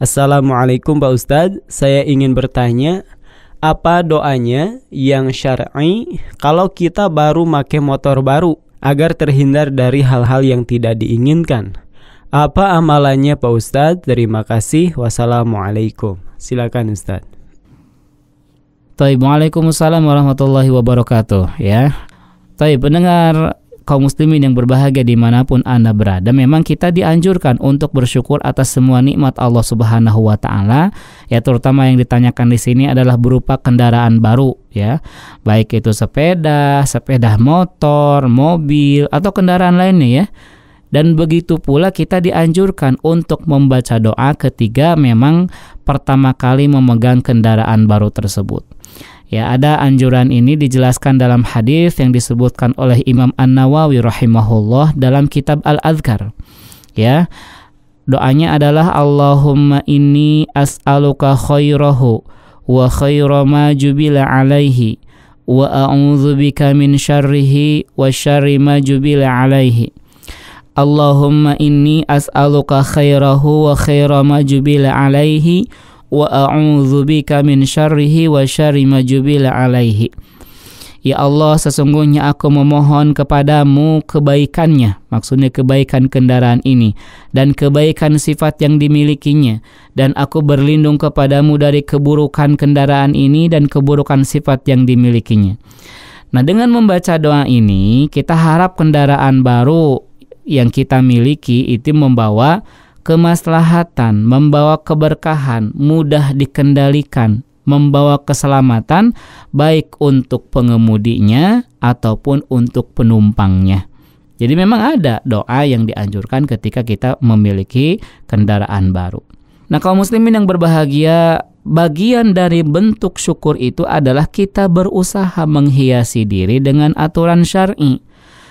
Assalamualaikum Pak Ustadz, saya ingin bertanya apa doanya yang syar'i kalau kita baru make motor baru agar terhindar dari hal-hal yang tidak diinginkan? Apa amalannya Pak Ustadz? Terima kasih. Wassalamualaikum. Silakan Ustadz. Waalaikumsalam warahmatullahi wabarakatuh ya. Tapi pendengar kaum muslimin yang berbahagia dimanapun Anda berada, memang kita dianjurkan untuk bersyukur atas semua nikmat Allah Subhanahu wa taala, ya terutama yang ditanyakan di sini adalah berupa kendaraan baru ya. Baik itu sepeda, sepeda motor, mobil atau kendaraan lainnya ya. Dan begitu pula kita dianjurkan untuk membaca doa ketiga memang pertama kali memegang kendaraan baru tersebut. Ya, ada anjuran ini dijelaskan dalam hadis yang disebutkan oleh Imam An-Nawawi rahimahullah dalam kitab Al-Adhkar. Ya. Doanya adalah Allahumma inni as'aluka khairahu wa khaira ma jubila alaihi wa a'udzu bika min syarrihi wa syarri ma jubila alaihi. Allahumma inni as'aluka khairahu wa khaira ma jubila alaihi wa a'udzu bika min syarrihi wa syarri ma jubila alaihi. Ya Allah, sesungguhnya aku memohon kepadamu kebaikannya, maksudnya kebaikan kendaraan ini, dan kebaikan sifat yang dimilikinya, dan aku berlindung kepadamu dari keburukan kendaraan ini dan keburukan sifat yang dimilikinya. Nah, dengan membaca doa ini, kita harap kendaraan baru yang kita miliki itu membawa kemaslahatan, membawa keberkahan, mudah dikendalikan, membawa keselamatan baik untuk pengemudinya ataupun untuk penumpangnya. Jadi memang ada doa yang dianjurkan ketika kita memiliki kendaraan baru. Nah, kaum muslimin yang berbahagia, bagian dari bentuk syukur itu adalah kita berusaha menghiasi diri dengan aturan syar'i.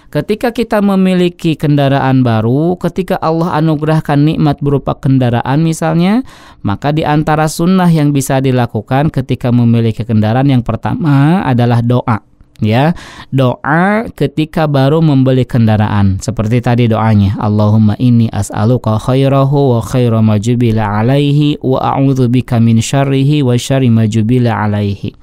Ketika kita memiliki kendaraan baru, ketika Allah anugerahkan nikmat berupa kendaraan misalnya, maka di antara sunnah yang bisa dilakukan ketika memiliki kendaraan yang pertama adalah doa. Ya, doa ketika baru membeli kendaraan seperti tadi doanya Allahumma inni as'aluka khairahu wa khaira jubila alaihi wa bika min syarrihi wa syarri jubila alaihi.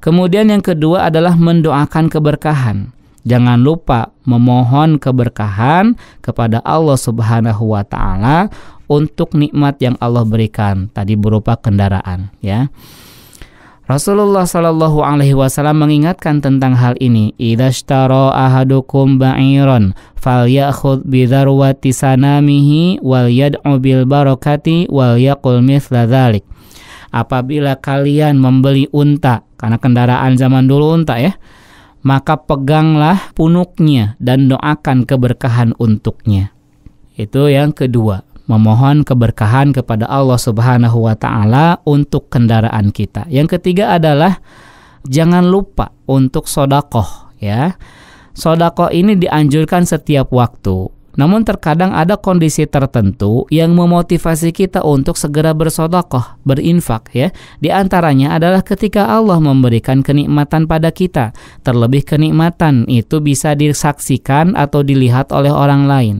Kemudian yang kedua adalah mendoakan keberkahan. Jangan lupa memohon keberkahan kepada Allah Subhanahu wa taala untuk nikmat yang Allah berikan tadi berupa kendaraan ya. Rasulullah Shallallahu Alaihi Wasallam mengingatkan tentang hal ini. ahadukum falyakhud sanamihi wal yad'u bil barokati wal yakul mithla Apabila kalian membeli unta, karena kendaraan zaman dulu unta ya, maka peganglah punuknya dan doakan keberkahan untuknya. Itu yang kedua, memohon keberkahan kepada Allah Subhanahu wa taala untuk kendaraan kita. Yang ketiga adalah jangan lupa untuk sodakoh ya. Sodakoh ini dianjurkan setiap waktu. Namun terkadang ada kondisi tertentu yang memotivasi kita untuk segera bersodokoh, berinfak ya. Di antaranya adalah ketika Allah memberikan kenikmatan pada kita. Terlebih kenikmatan itu bisa disaksikan atau dilihat oleh orang lain.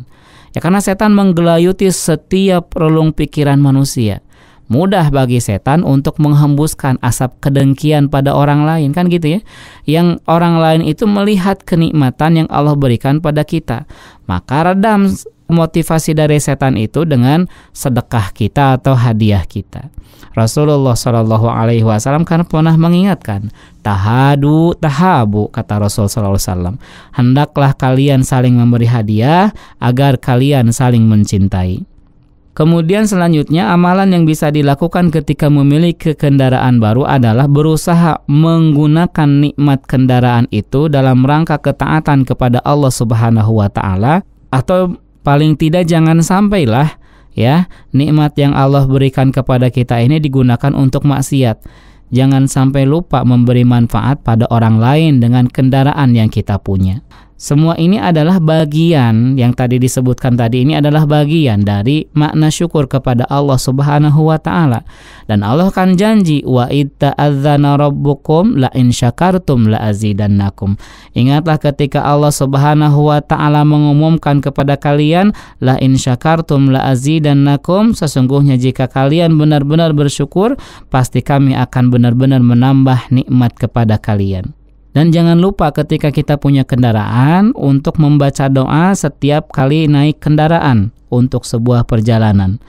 Ya karena setan menggelayuti setiap relung pikiran manusia mudah bagi setan untuk menghembuskan asap kedengkian pada orang lain kan gitu ya yang orang lain itu melihat kenikmatan yang Allah berikan pada kita maka redam motivasi dari setan itu dengan sedekah kita atau hadiah kita Rasulullah Shallallahu Alaihi Wasallam kan pernah mengingatkan tahadu tahabu kata Rasul Shallallahu Wasallam hendaklah kalian saling memberi hadiah agar kalian saling mencintai Kemudian selanjutnya amalan yang bisa dilakukan ketika memiliki kendaraan baru adalah berusaha menggunakan nikmat kendaraan itu dalam rangka ketaatan kepada Allah Subhanahu wa taala atau paling tidak jangan sampailah ya nikmat yang Allah berikan kepada kita ini digunakan untuk maksiat. Jangan sampai lupa memberi manfaat pada orang lain dengan kendaraan yang kita punya. Semua ini adalah bagian yang tadi disebutkan tadi ini adalah bagian dari makna syukur kepada Allah Subhanahu wa taala. Dan Allah kan janji wa itta'adzana rabbukum la in syakartum la azidannakum. Ingatlah ketika Allah Subhanahu wa taala mengumumkan kepada kalian la in syakartum la azidannakum sesungguhnya jika kalian benar-benar bersyukur pasti kami akan benar-benar menambah nikmat kepada kalian. Dan jangan lupa ketika kita punya kendaraan untuk membaca doa setiap kali naik kendaraan untuk sebuah perjalanan.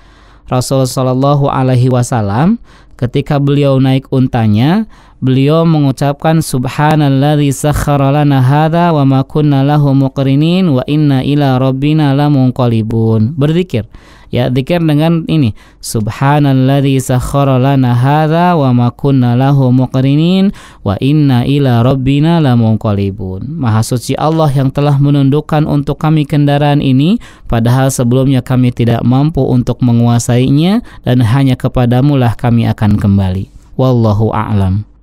Rasul Shallallahu Alaihi Wasallam ketika beliau naik untanya, Beliau mengucapkan subhanalladzi sakhkhara lana hadza wa ma kunna lahu muqrinin wa inna ila rabbina lamunqalibun. Berzikir. Ya, zikir dengan ini. Subhanalladzi sakhkhara lana hadza wa ma kunna lahu muqrinin wa inna ila rabbina lamunqalibun. Maha suci Allah yang telah menundukkan untuk kami kendaraan ini padahal sebelumnya kami tidak mampu untuk menguasainya dan hanya kepadamulah kami akan kembali. Wallahu a'lam.